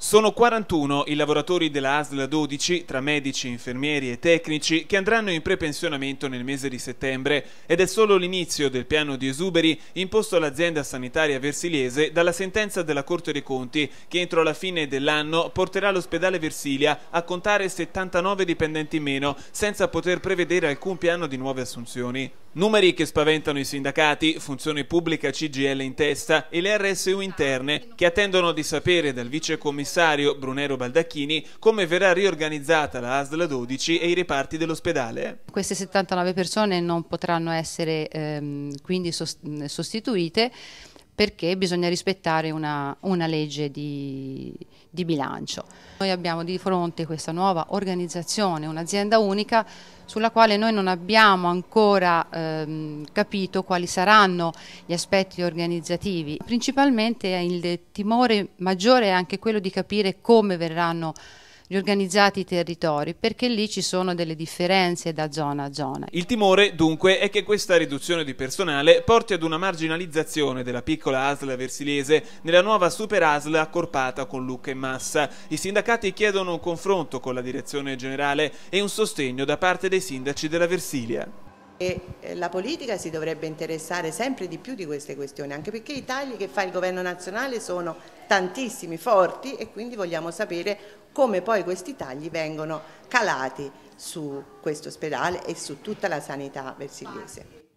Sono 41 i lavoratori della ASL 12, tra medici, infermieri e tecnici, che andranno in prepensionamento nel mese di settembre ed è solo l'inizio del piano di esuberi imposto all'azienda sanitaria versiliese dalla sentenza della Corte dei Conti che entro la fine dell'anno porterà l'ospedale Versilia a contare 79 dipendenti in meno senza poter prevedere alcun piano di nuove assunzioni. Numeri che spaventano i sindacati, funzione pubblica CGL in testa e le RSU interne che attendono di sapere dal vice commissario commissario Brunero Baldacchini come verrà riorganizzata la ASL 12 e i reparti dell'ospedale. Queste 79 persone non potranno essere ehm, quindi sostituite perché bisogna rispettare una, una legge di, di bilancio. Noi abbiamo di fronte questa nuova organizzazione, un'azienda unica sulla quale noi non abbiamo ancora ehm, capito quali saranno gli aspetti organizzativi. Principalmente il timore maggiore è anche quello di capire come verranno gli organizzati territori, perché lì ci sono delle differenze da zona a zona. Il timore dunque è che questa riduzione di personale porti ad una marginalizzazione della piccola ASL versilese nella nuova super ASL accorpata con Lucca e Massa. I sindacati chiedono un confronto con la direzione generale e un sostegno da parte dei sindaci della Versilia e eh, la politica si dovrebbe interessare sempre di più di queste questioni, anche perché i tagli che fa il governo nazionale sono tantissimi, forti e quindi vogliamo sapere come poi questi tagli vengono calati su questo ospedale e su tutta la sanità versiliese.